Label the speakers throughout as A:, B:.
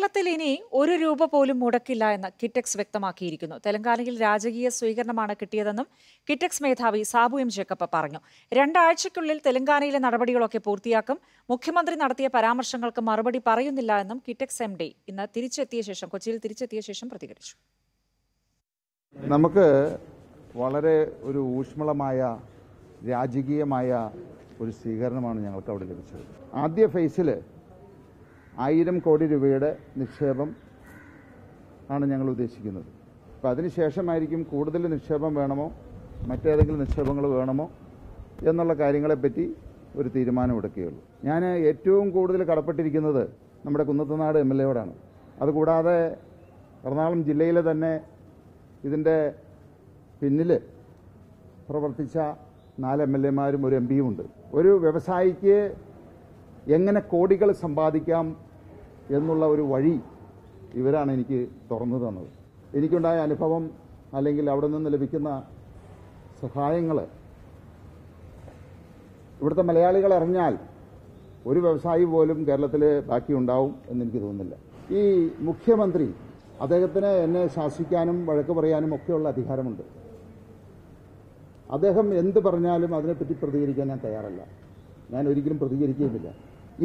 A: കേരളത്തിൽ ഇനി ഒരു രൂപ പോലും മുടക്കില്ല എന്ന് കിറ്റക്സ് വ്യക്തമാക്കിയിരിക്കുന്നു തെലങ്കാനയിൽ രാജകീയ സ്വീകരണമാണ് കിട്ടിയതെന്നും കിറ്റക്സ് മേധാവി സാബു എം ജേക്കബ് പറഞ്ഞു രണ്ടാഴ്ചയ്ക്കുള്ളിൽ തെലങ്കാനയിലെ നടപടികളൊക്കെ പൂർത്തിയാക്കും മുഖ്യമന്ത്രി നടത്തിയ പരാമർശങ്ങൾക്ക് മറുപടി പറയുന്നില്ല എന്നും കിറ്റക്സ് എം ഡി ഇന്ന് തിരിച്ചെത്തിയ ശേഷം കൊച്ചിയിൽ തിരിച്ചെത്തിയ ശേഷം പ്രതികരിച്ചു
B: നമുക്ക് വളരെ ഒരു ഊഷ്മളമായ രാജകീയമായ ഒരു സ്വീകരണമാണ് ഞങ്ങൾക്ക് അവിടെ ലഭിച്ചത് ആദ്യ ഫേസിൽ ആയിരം കോടി രൂപയുടെ നിക്ഷേപം ആണ് ഞങ്ങൾ ഉദ്ദേശിക്കുന്നത് അപ്പോൾ അതിനുശേഷമായിരിക്കും കൂടുതൽ നിക്ഷേപം വേണമോ മറ്റേതെങ്കിലും നിക്ഷേപങ്ങൾ വേണമോ എന്നുള്ള കാര്യങ്ങളെപ്പറ്റി ഒരു തീരുമാനം എടുക്കുകയുള്ളൂ ഞാൻ ഏറ്റവും കൂടുതൽ കടപ്പെട്ടിരിക്കുന്നത് നമ്മുടെ കുന്നത്തനാട് എം എൽ എയോടാണ് അതുകൂടാതെ എറണാകുളം ജില്ലയിലെ തന്നെ ഇതിൻ്റെ പിന്നിൽ പ്രവർത്തിച്ച നാല് എം എൽ എമാരും ഒരു എം പിയും ഉണ്ട് ഒരു വ്യവസായിക്ക് എങ്ങനെ കോടികൾ സമ്പാദിക്കാം എന്നുള്ള ഒരു വഴി ഇവരാണ് എനിക്ക് തുറന്നു തന്നത് എനിക്കുണ്ടായ അനുഭവം അല്ലെങ്കിൽ അവിടെ നിന്ന് ലഭിക്കുന്ന സഹായങ്ങൾ ഇവിടുത്തെ മലയാളികൾ അറിഞ്ഞാൽ ഒരു വ്യവസായി പോലും കേരളത്തിൽ ബാക്കിയുണ്ടാവും എന്നെനിക്ക് തോന്നുന്നില്ല ഈ മുഖ്യമന്ത്രി അദ്ദേഹത്തിന് എന്നെ ശാസിക്കാനും വഴക്ക് പറയാനും ഒക്കെയുള്ള അധികാരമുണ്ട് അദ്ദേഹം എന്ത് പറഞ്ഞാലും അതിനെപ്പറ്റി പ്രതികരിക്കാൻ ഞാൻ തയ്യാറല്ല ഞാൻ ഒരിക്കലും പ്രതികരിക്കുകയുമില്ല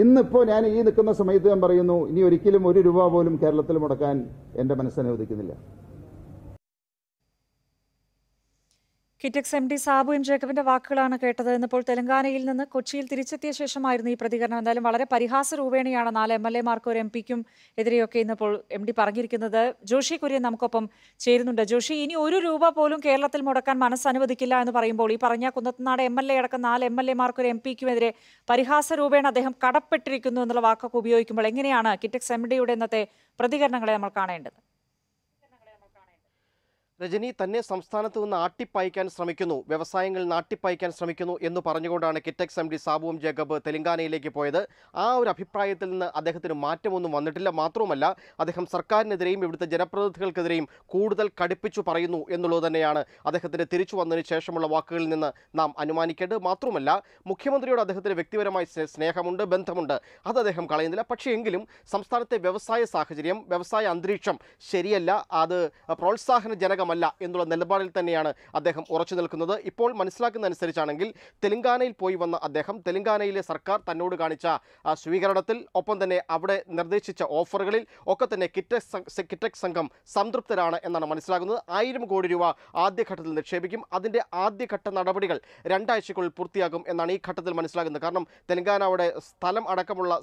B: ഇന്നിപ്പോൾ ഞാൻ ഈ നിൽക്കുന്ന സമയത്ത് ഞാൻ പറയുന്നു ഇനി ഒരിക്കലും ഒരു രൂപ പോലും കേരളത്തിൽ മുടക്കാൻ എൻ്റെ മനസ്സനുവദിക്കുന്നില്ല
A: Kitex M D Sabu M ജേക്കബിന്റെ വാക്കുകളാണ് കേട്ടത് എന്നിപ്പോൾ തെലങ്കാനയിൽ നിന്ന് കൊച്ചിയിൽ തിരിച്ചെത്തിയ ശേഷമായിരുന്നു ഈ പ്രതികരണം എന്തായാലും വളരെ പരിഹാസ രൂപേണയാണ് നാല് എം എൽ എമാർക്കും ഒരു എം പിക്കും എതിരെയൊക്കെ ഇന്നിപ്പോൾ എം ഡി പറഞ്ഞിരിക്കുന്നത് ജോഷി കുര്യൻ നമുക്കൊപ്പം ചേരുന്നുണ്ട് ജോഷി ഇനി ഒരു രൂപ പോലും കേരളത്തിൽ മുടക്കാൻ മനസ്സനുവദിക്കില്ല എന്ന് പറയുമ്പോൾ ഈ പറഞ്ഞ കുന്നത്തനാട് എം എൽ എ അടക്കം നാല് എം എൽ എമാർക്കും ഒരു എം പിക്കും എതിരെ പരിഹാസ രൂപേണ അദ്ദേഹം കടപ്പെട്ടിരിക്കുന്നു എന്നുള്ള വാക്കൊക്കെ ഉപയോഗിക്കുമ്പോൾ എങ്ങനെയാണ് കിറ്റക്സ് എം ഡിയുടെ ഇന്നത്തെ പ്രതികരണങ്ങളെ നമ്മൾ കാണേണ്ടത്
C: രജനി തന്നെ സംസ്ഥാനത്ത് നിന്ന് ആട്ടിപ്പായിക്കാൻ ശ്രമിക്കുന്നു വ്യവസായങ്ങൾ നാട്ടിപ്പായിക്കാൻ ശ്രമിക്കുന്നു എന്ന് പറഞ്ഞുകൊണ്ടാണ് കിറ്റക്സ് എം ഡി സാബുവും ജേക്കബ് തെലങ്കാനയിലേക്ക് പോയത് ആ ഒരു അഭിപ്രായത്തിൽ നിന്ന് അദ്ദേഹത്തിന് മാറ്റമൊന്നും വന്നിട്ടില്ല മാത്രവുമല്ല അദ്ദേഹം സർക്കാരിനെതിരെയും ഇവിടുത്തെ ജനപ്രതിനിധികൾക്കെതിരെയും കൂടുതൽ കടുപ്പിച്ചു പറയുന്നു എന്നുള്ളത് തന്നെയാണ് അദ്ദേഹത്തിൻ്റെ തിരിച്ചു വന്നതിന് ശേഷമുള്ള വാക്കുകളിൽ നിന്ന് നാം അനുമാനിക്കേണ്ടത് മാത്രമല്ല മുഖ്യമന്ത്രിയോട് അദ്ദേഹത്തിന് വ്യക്തിപരമായി സ്നേഹമുണ്ട് ബന്ധമുണ്ട് അത് അദ്ദേഹം കളയുന്നില്ല പക്ഷേ എങ്കിലും സംസ്ഥാനത്തെ വ്യവസായ സാഹചര്യം വ്യവസായ അന്തരീക്ഷം ശരിയല്ല അത് പ്രോത്സാഹനജനകം ബാധകമല്ല എന്നുള്ള നിലപാടിൽ തന്നെയാണ് അദ്ദേഹം ഉറച്ചു നിൽക്കുന്നത് ഇപ്പോൾ മനസ്സിലാക്കുന്നതനുസരിച്ചാണെങ്കിൽ തെലങ്കാനയിൽ പോയി വന്ന അദ്ദേഹം തെലങ്കാനയിലെ സർക്കാർ തന്നോട് കാണിച്ച സ്വീകരണത്തിൽ ഒപ്പം തന്നെ അവിടെ നിർദ്ദേശിച്ച ഓഫറുകളിൽ ഒക്കെ തന്നെ കിറ്റക്സ് കിറ്റക് സംഘം സംതൃപ്തരാണ് എന്നാണ് മനസ്സിലാകുന്നത് ആയിരം കോടി രൂപ ആദ്യഘട്ടത്തിൽ നിക്ഷേപിക്കും അതിൻ്റെ ആദ്യഘട്ട നടപടികൾ രണ്ടാഴ്ചക്കുള്ളിൽ പൂർത്തിയാകും എന്നാണ് ഈ ഘട്ടത്തിൽ മനസ്സിലാകുന്നത് കാരണം തെലങ്കാനയുടെ സ്ഥലം അടക്കമുള്ള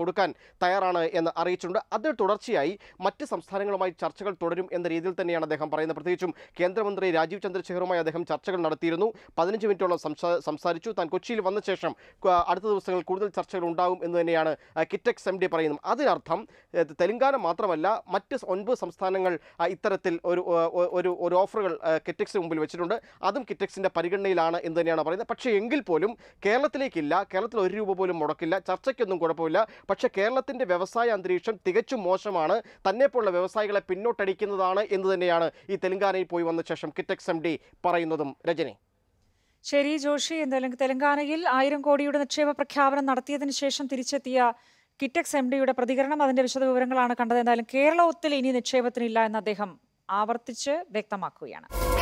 C: കൊടുക്കാൻ തയ്യാറാണ് എന്ന് അറിയിച്ചിട്ടുണ്ട് അത് തുടർച്ചയായി മറ്റ് സംസ്ഥാനങ്ങളുമായി ചർച്ചകൾ തുടരും എന്ന രീതിയിൽ തന്നെയാണ് അദ്ദേഹം പറയുന്നത് പ്രത്യേകിച്ചും കേന്ദ്രമന്ത്രി രാജീവ് ചന്ദ്രശേഖറുമായി അദ്ദേഹം ചർച്ചകൾ നടത്തിയിരുന്നു പതിനഞ്ച് മിനിറ്റോളം സംസാരിച്ചു താൻ കൊച്ചിയിൽ വന്ന ശേഷം അടുത്ത ദിവസങ്ങളിൽ കൂടുതൽ ചർച്ചകൾ ഉണ്ടാകും എന്ന് തന്നെയാണ് കിറ്റക്സ് എം ഡി പറയുന്നത് അതിനർത്ഥം തെലങ്കാന മാത്രമല്ല മറ്റ് ഒൻപത് സംസ്ഥാനങ്ങൾ ഇത്തരത്തിൽ ഒരു ഒരു ഒരു ഓഫറുകൾ കിറ്റക്സിന് മുമ്പിൽ വെച്ചിട്ടുണ്ട് അതും കിറ്റക്സിൻ്റെ പരിഗണനയിലാണ് എന്ന് തന്നെയാണ് പറയുന്നത് പക്ഷേ എങ്കിൽ പോലും കേരളത്തിലേക്കില്ല കേരളത്തിൽ ഒരു രൂപ പോലും മുടക്കില്ല ചർച്ചയ്ക്കൊന്നും കുഴപ്പമില്ല ഉണ്ടായിട്ടില്ല പക്ഷേ കേരളത്തിൻ്റെ വ്യവസായ അന്തരീക്ഷം തികച്ചും മോശമാണ് തന്നെപ്പോലുള്ള വ്യവസായികളെ പിന്നോട്ടടിക്കുന്നതാണ് എന്ന് തന്നെയാണ് ഈ തെലങ്കാനയിൽ പോയി വന്ന ശേഷം കിറ്റക്സ് എം ഡി പറയുന്നതും രജനി
A: ശരി ജോഷി എന്തായാലും തെലങ്കാനയിൽ ആയിരം കോടിയുടെ നിക്ഷേപ പ്രഖ്യാപനം നടത്തിയതിനു ശേഷം തിരിച്ചെത്തിയ കിറ്റക്സ് എം ഡിയുടെ പ്രതികരണം അതിന്റെ വിവരങ്ങളാണ് കണ്ടത് എന്തായാലും കേരളത്തിൽ ഇനി നിക്ഷേപത്തിനില്ല എന്ന് അദ്ദേഹം ആവർത്തിച്ച് വ്യക്തമാക്കുകയാണ്